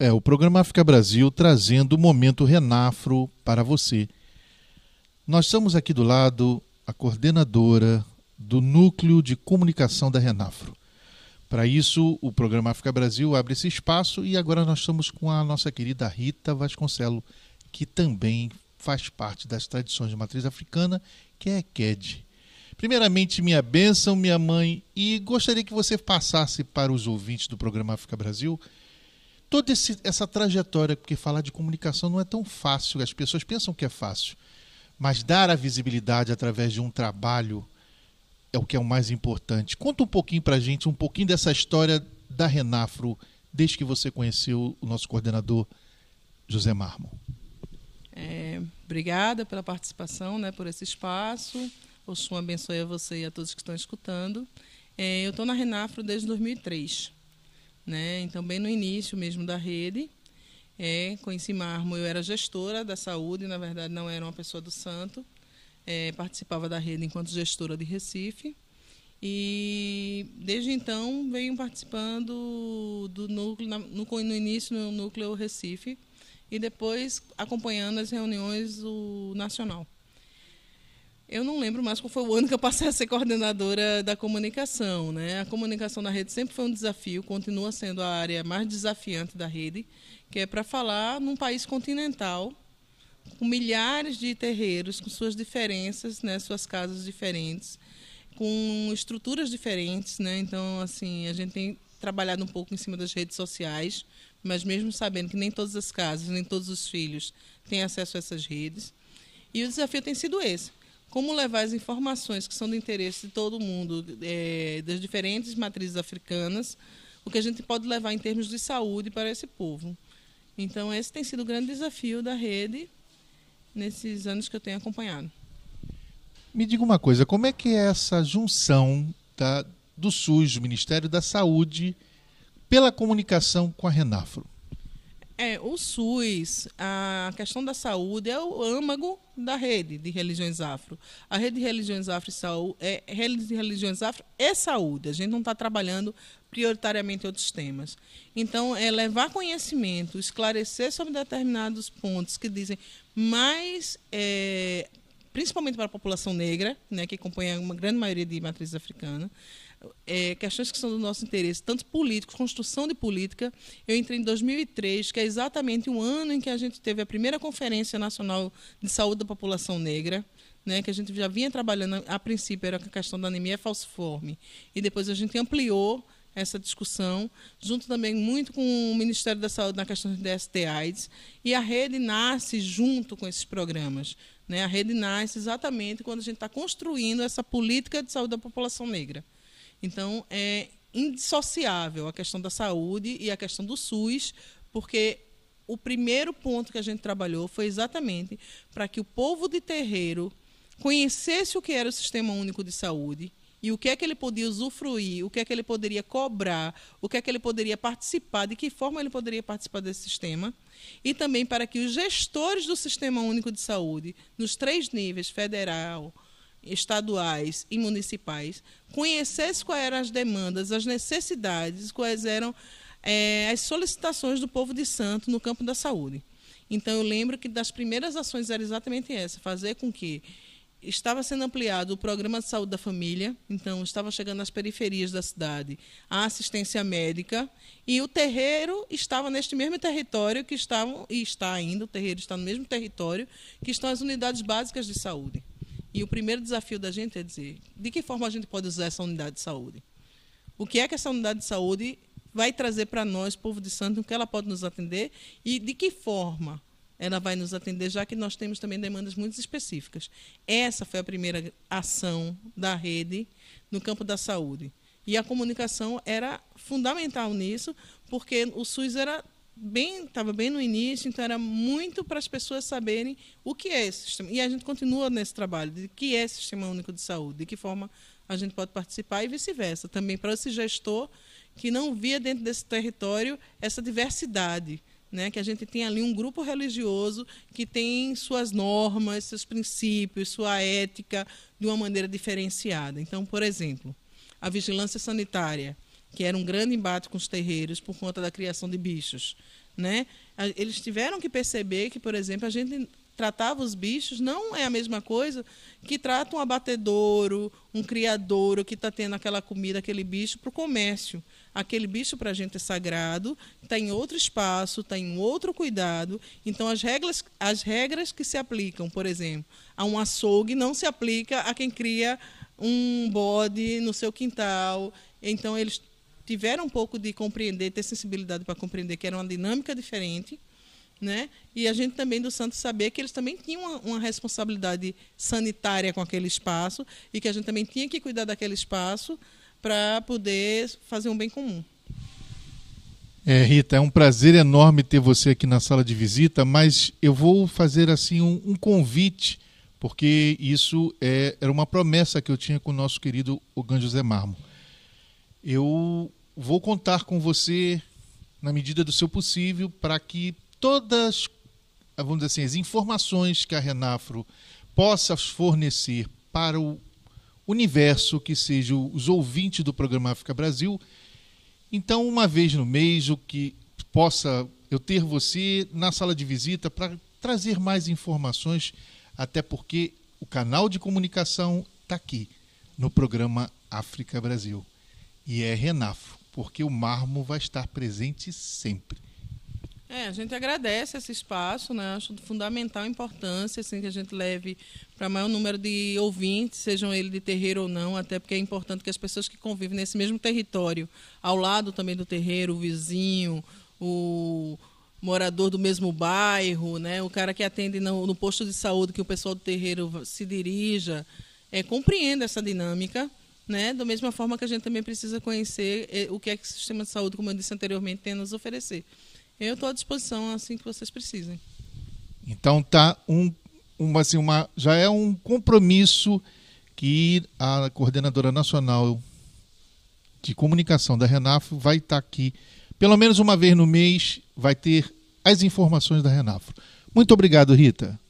É, o programa África Brasil trazendo o momento Renafro para você. Nós estamos aqui do lado a coordenadora do Núcleo de Comunicação da Renafro. Para isso, o programa África Brasil abre esse espaço e agora nós estamos com a nossa querida Rita Vasconcelo, que também faz parte das tradições de matriz africana, que é EQED. Primeiramente, minha bênção, minha mãe, e gostaria que você passasse para os ouvintes do programa África Brasil toda esse, essa trajetória, porque falar de comunicação não é tão fácil, as pessoas pensam que é fácil, mas dar a visibilidade através de um trabalho é o que é o mais importante. Conta um pouquinho para a gente, um pouquinho dessa história da Renafro, desde que você conheceu o nosso coordenador José Marmo. É, obrigada pela participação, né, por esse espaço. o Oxum abençoe a você e a todos que estão escutando. É, eu estou na Renafro desde 2003. Né? Então, bem no início mesmo da rede, é, conheci Marmo, eu era gestora da saúde, na verdade não era uma pessoa do santo, é, participava da rede enquanto gestora de Recife. E desde então venho participando do núcleo, no, no início no núcleo Recife, e depois acompanhando as reuniões do nacional. Eu não lembro mais qual foi o ano que eu passei a ser coordenadora da comunicação. Né? A comunicação na rede sempre foi um desafio, continua sendo a área mais desafiante da rede, que é para falar num país continental, com milhares de terreiros, com suas diferenças, né? suas casas diferentes, com estruturas diferentes. Né? Então, assim, a gente tem trabalhado um pouco em cima das redes sociais, mas mesmo sabendo que nem todas as casas, nem todos os filhos têm acesso a essas redes. E o desafio tem sido esse como levar as informações que são do interesse de todo mundo, é, das diferentes matrizes africanas, o que a gente pode levar em termos de saúde para esse povo. Então, esse tem sido o grande desafio da rede nesses anos que eu tenho acompanhado. Me diga uma coisa, como é que é essa junção da, do SUS, do Ministério da Saúde, pela comunicação com a Renafro? É, o SUS, a questão da saúde é o âmago da rede de religiões afro. A rede de religiões afro e saúde é rede de religiões afro é saúde. A gente não está trabalhando prioritariamente outros temas. Então, é levar conhecimento, esclarecer sobre determinados pontos que dizem mais, é, principalmente para a população negra, né, que acompanha uma grande maioria de matriz africana é, questões que são do nosso interesse, tanto político, construção de política. Eu entrei em 2003, que é exatamente o ano em que a gente teve a primeira Conferência Nacional de Saúde da População Negra, né, que a gente já vinha trabalhando, a princípio era a questão da anemia falciforme, e depois a gente ampliou essa discussão, junto também muito com o Ministério da Saúde na questão de DST-AIDS, e a rede nasce junto com esses programas. Né? A rede nasce exatamente quando a gente está construindo essa política de saúde da população negra. Então, é indissociável a questão da saúde e a questão do SUS, porque o primeiro ponto que a gente trabalhou foi exatamente para que o povo de terreiro conhecesse o que era o Sistema Único de Saúde e o que é que ele podia usufruir, o que é que ele poderia cobrar, o que é que ele poderia participar, de que forma ele poderia participar desse sistema, e também para que os gestores do Sistema Único de Saúde, nos três níveis, federal, estaduais e municipais, conhecesse quais eram as demandas, as necessidades, quais eram é, as solicitações do povo de Santo no campo da saúde. Então, eu lembro que das primeiras ações era exatamente essa: fazer com que estava sendo ampliado o programa de saúde da família, então estava chegando às periferias da cidade a assistência médica e o terreiro estava neste mesmo território que estavam e está ainda o terreiro está no mesmo território que estão as unidades básicas de saúde. E o primeiro desafio da gente é dizer de que forma a gente pode usar essa unidade de saúde. O que é que essa unidade de saúde vai trazer para nós, povo de Santo, o que ela pode nos atender e de que forma ela vai nos atender, já que nós temos também demandas muito específicas. Essa foi a primeira ação da rede no campo da saúde. E a comunicação era fundamental nisso, porque o SUS era bem, estava bem no início, então era muito para as pessoas saberem o que é esse sistema. E a gente continua nesse trabalho de que é esse sistema único de saúde, de que forma a gente pode participar e vice-versa, também para esse gestor que não via dentro desse território essa diversidade. Né, que a gente tem ali um grupo religioso que tem suas normas, seus princípios, sua ética de uma maneira diferenciada. Então, por exemplo, a vigilância sanitária que era um grande embate com os terreiros por conta da criação de bichos. Né? Eles tiveram que perceber que, por exemplo, a gente tratava os bichos não é a mesma coisa que trata um abatedouro, um criadouro que está tendo aquela comida, aquele bicho para o comércio. Aquele bicho para a gente é sagrado, está em outro espaço, está em outro cuidado. Então as regras, as regras que se aplicam, por exemplo, a um açougue não se aplica a quem cria um bode no seu quintal. Então eles tiveram um pouco de compreender, ter sensibilidade para compreender que era uma dinâmica diferente. Né? E a gente também do Santos saber que eles também tinham uma, uma, responsabilidade sanitária com aquele espaço e que a gente também tinha que cuidar daquele espaço para poder fazer um bem comum. É, Rita, é um prazer enorme ter você aqui na sala de visita, mas eu vou fazer assim um, um convite, porque isso é, era uma promessa que eu tinha com o nosso querido Ogan José Marmo. Eu vou contar com você na medida do seu possível para que todas, vamos dizer assim, as informações que a Renafro possa fornecer para o universo que seja os ouvintes do programa África Brasil. Então, uma vez no mês, o que possa eu ter você na sala de visita para trazer mais informações, até porque o canal de comunicação está aqui no programa África Brasil e é Renafro porque o mármore vai estar presente sempre. É, a gente agradece esse espaço, né? Acho fundamental a importância assim, que a gente leve para maior número de ouvintes, sejam eles de terreiro ou não, até porque é importante que as pessoas que convivem nesse mesmo território, ao lado também do terreiro, o vizinho, o morador do mesmo bairro, né? o cara que atende no, no posto de saúde que o pessoal do terreiro se dirija, é, compreenda essa dinâmica né? Da mesma forma que a gente também precisa conhecer eh, o que é que o sistema de saúde, como eu disse anteriormente, tem a nos oferecer. Eu estou à disposição assim que vocês precisem. Então tá um, assim, uma, já é um compromisso que a coordenadora nacional de comunicação da Renafro vai estar tá aqui pelo menos uma vez no mês vai ter as informações da Renafro. Muito obrigado, Rita.